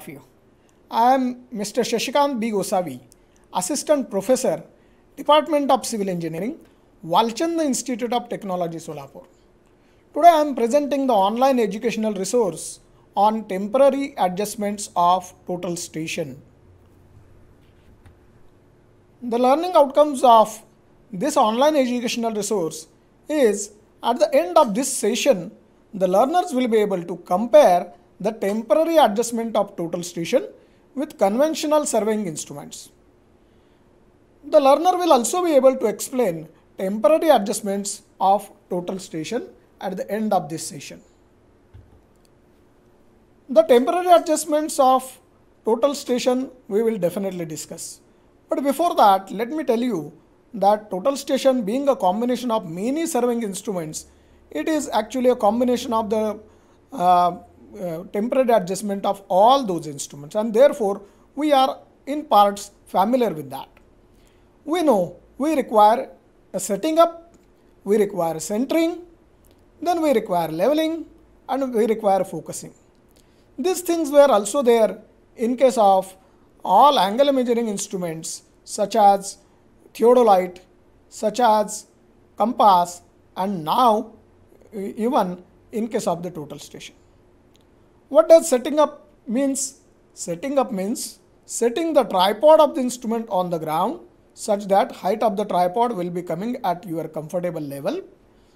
of you. I am Mr. Shashikant B. Gosavi, Assistant Professor, Department of Civil Engineering, Walchanda Institute of Technology, Solapur. Today I am presenting the online educational resource on temporary adjustments of total station. The learning outcomes of this online educational resource is at the end of this session, the learners will be able to compare the temporary adjustment of total station with conventional surveying instruments. The learner will also be able to explain temporary adjustments of total station at the end of this session. The temporary adjustments of total station we will definitely discuss. But before that, let me tell you that total station being a combination of many surveying instruments, it is actually a combination of the uh, uh, temporary adjustment of all those instruments and therefore we are in parts familiar with that. We know we require a setting up, we require centering, then we require leveling and we require focusing. These things were also there in case of all angle measuring instruments such as theodolite, such as compass and now even in case of the total station. What does setting up means? Setting up means setting the tripod of the instrument on the ground such that height of the tripod will be coming at your comfortable level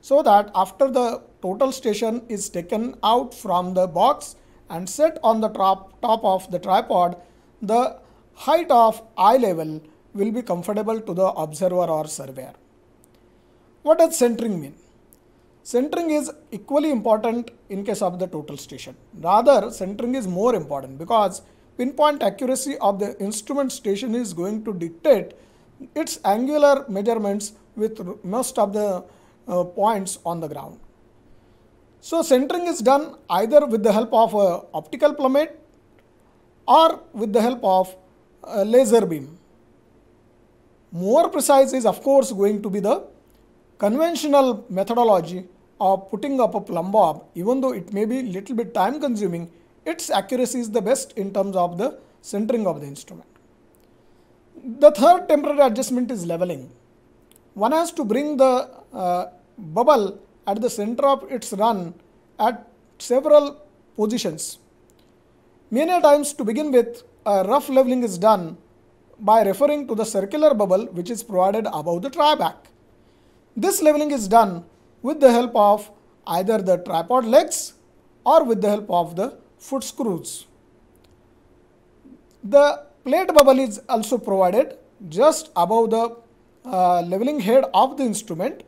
so that after the total station is taken out from the box and set on the top, top of the tripod, the height of eye level will be comfortable to the observer or surveyor. What does centering mean? Centering is equally important in case of the total station. Rather, centering is more important because pinpoint accuracy of the instrument station is going to dictate its angular measurements with most of the uh, points on the ground. So centering is done either with the help of a optical plummet or with the help of a laser beam. More precise is of course going to be the Conventional methodology of putting up a plumb bob, even though it may be little bit time consuming, its accuracy is the best in terms of the centering of the instrument. The third temporary adjustment is leveling. One has to bring the uh, bubble at the center of its run at several positions. Many times to begin with, a rough leveling is done by referring to the circular bubble which is provided above the tri-back. This leveling is done with the help of either the tripod legs or with the help of the foot screws. The plate bubble is also provided just above the uh, leveling head of the instrument.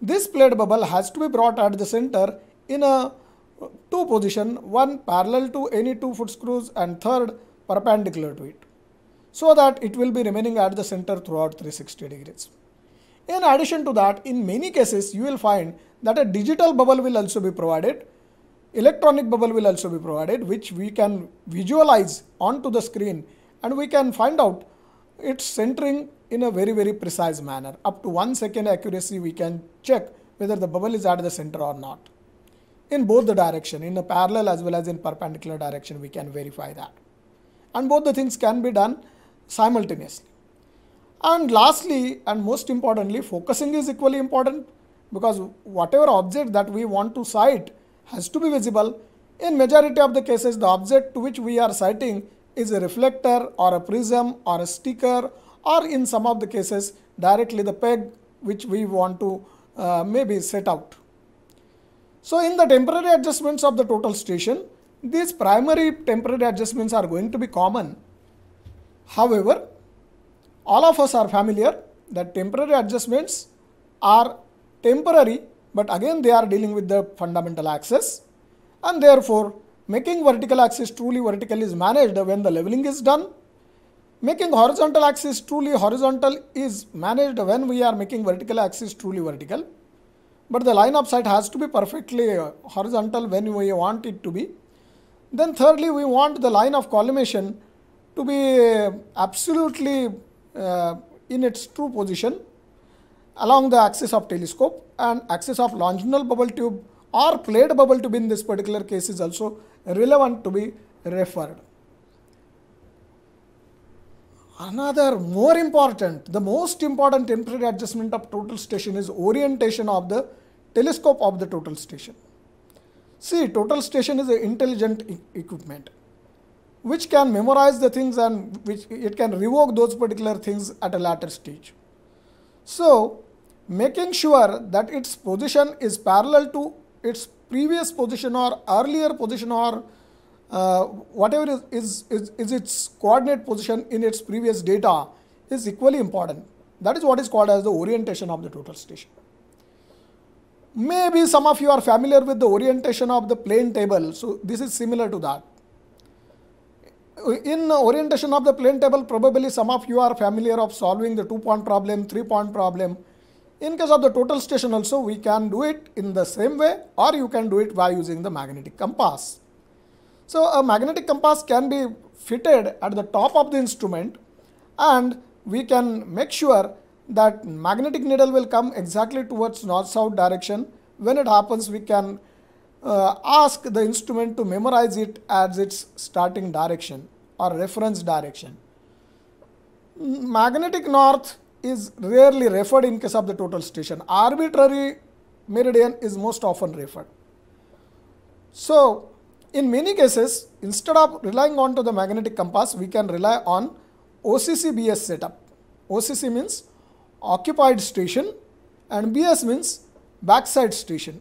This plate bubble has to be brought at the center in a two position, one parallel to any two foot screws and third perpendicular to it so that it will be remaining at the center throughout 360 degrees. In addition to that, in many cases, you will find that a digital bubble will also be provided, electronic bubble will also be provided, which we can visualize onto the screen and we can find out its centering in a very, very precise manner. Up to one second accuracy, we can check whether the bubble is at the center or not. In both the direction, in a parallel as well as in perpendicular direction, we can verify that. And both the things can be done simultaneously. And lastly, and most importantly, focusing is equally important because whatever object that we want to cite has to be visible. In majority of the cases, the object to which we are citing is a reflector or a prism or a sticker or in some of the cases directly the peg which we want to uh, maybe set out. So, in the temporary adjustments of the total station, these primary temporary adjustments are going to be common. However, all of us are familiar that temporary adjustments are temporary but again they are dealing with the fundamental axis and therefore making vertical axis truly vertical is managed when the leveling is done making horizontal axis truly horizontal is managed when we are making vertical axis truly vertical but the line of sight has to be perfectly uh, horizontal when we want it to be then thirdly we want the line of collimation to be uh, absolutely uh, in its true position along the axis of telescope and axis of longitudinal bubble tube or plate bubble tube in this particular case is also relevant to be referred. Another more important, the most important temporary adjustment of total station is orientation of the telescope of the total station. See, total station is an intelligent equipment which can memorize the things and which it can revoke those particular things at a later stage. So, making sure that its position is parallel to its previous position or earlier position or uh, whatever is, is, is, is, its coordinate position in its previous data is equally important. That is what is called as the orientation of the total station. Maybe some of you are familiar with the orientation of the plane table. So, this is similar to that in orientation of the plane table, probably some of you are familiar of solving the two-point problem, three-point problem. In case of the total station also, we can do it in the same way or you can do it by using the magnetic compass. So, a magnetic compass can be fitted at the top of the instrument and we can make sure that magnetic needle will come exactly towards north-south direction. When it happens, we can uh, ask the instrument to memorize it as its starting direction or reference direction. Magnetic north is rarely referred in case of the total station. Arbitrary meridian is most often referred. So, in many cases, instead of relying on to the magnetic compass, we can rely on OCC BS setup. OCC means occupied station and BS means backside station.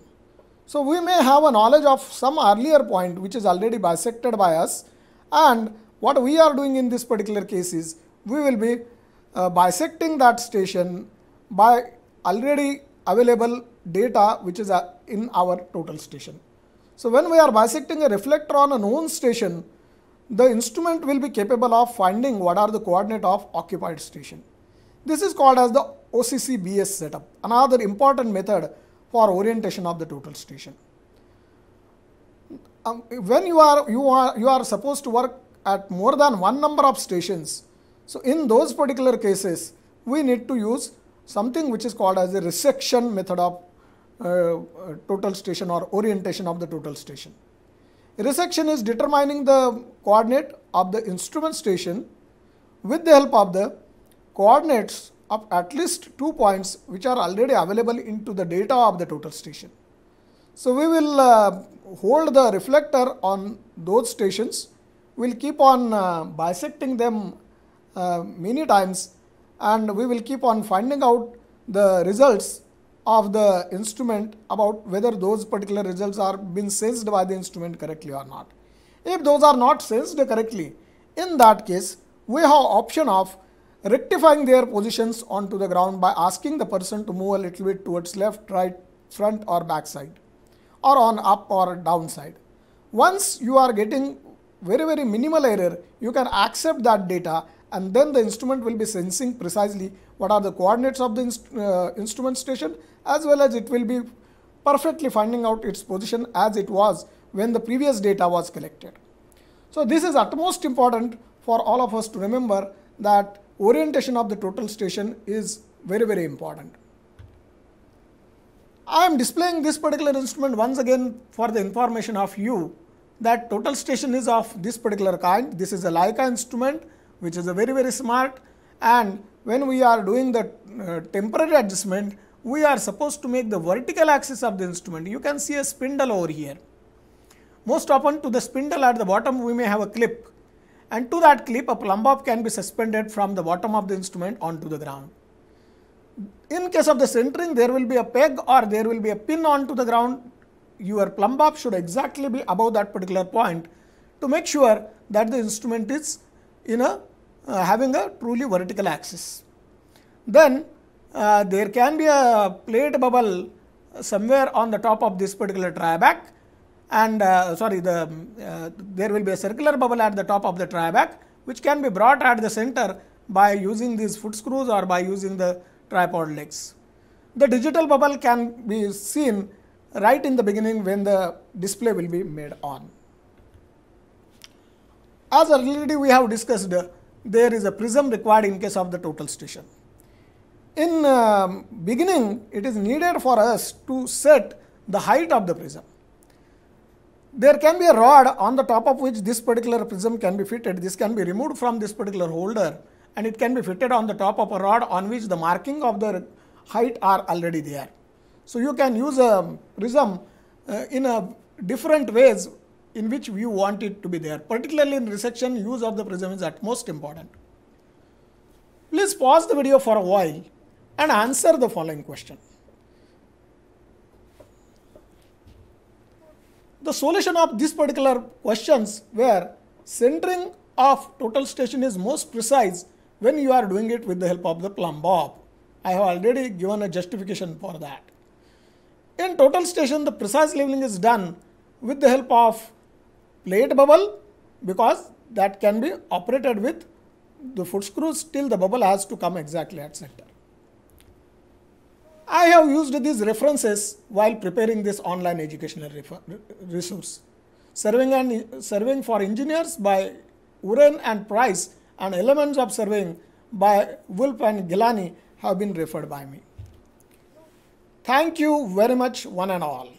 So we may have a knowledge of some earlier point which is already bisected by us and what we are doing in this particular case is we will be uh, bisecting that station by already available data which is uh, in our total station. So when we are bisecting a reflector on a known station, the instrument will be capable of finding what are the coordinate of occupied station. This is called as the OCC BS setup, another important method for orientation of the total station. Um, when you are, you, are, you are supposed to work at more than one number of stations, so in those particular cases, we need to use something which is called as a resection method of uh, total station or orientation of the total station. Resection is determining the coordinate of the instrument station with the help of the coordinates of at least two points which are already available into the data of the total station. So, we will uh, hold the reflector on those stations, we will keep on uh, bisecting them uh, many times and we will keep on finding out the results of the instrument about whether those particular results are been sensed by the instrument correctly or not. If those are not sensed correctly, in that case, we have option of rectifying their positions onto the ground by asking the person to move a little bit towards left, right, front or back side or on up or down side. Once you are getting very very minimal error, you can accept that data and then the instrument will be sensing precisely what are the coordinates of the inst uh, instrument station as well as it will be perfectly finding out its position as it was when the previous data was collected. So this is utmost important for all of us to remember that orientation of the total station is very, very important. I am displaying this particular instrument once again for the information of you that total station is of this particular kind. This is a Leica instrument which is a very, very smart and when we are doing the uh, temporary adjustment, we are supposed to make the vertical axis of the instrument. You can see a spindle over here. Most often to the spindle at the bottom, we may have a clip and to that clip a plumb bob can be suspended from the bottom of the instrument onto the ground. In case of the centering there will be a peg or there will be a pin onto the ground. Your plumb bob should exactly be above that particular point to make sure that the instrument is in a uh, having a truly vertical axis. Then uh, there can be a plate bubble somewhere on the top of this particular back and uh, sorry the um, uh, there will be a circular bubble at the top of the tryback which can be brought at the center by using these foot screws or by using the tripod legs. The digital bubble can be seen right in the beginning when the display will be made on. As already we have discussed, there is a prism required in case of the total station. In uh, beginning, it is needed for us to set the height of the prism there can be a rod on the top of which this particular prism can be fitted. This can be removed from this particular holder and it can be fitted on the top of a rod on which the marking of the height are already there. So, you can use a prism uh, in a different ways in which you want it to be there. Particularly in resection, use of the prism is at most important. Please pause the video for a while and answer the following question. The solution of this particular questions where centering of total station is most precise when you are doing it with the help of the plumb bob. I have already given a justification for that. In total station, the precise leveling is done with the help of plate bubble because that can be operated with the foot screws till the bubble has to come exactly at center. I have used these references while preparing this online educational resource. Surveying, and, surveying for Engineers by Uren and Price and Elements of Surveying by Wolf and Gilani have been referred by me. Thank you very much one and all.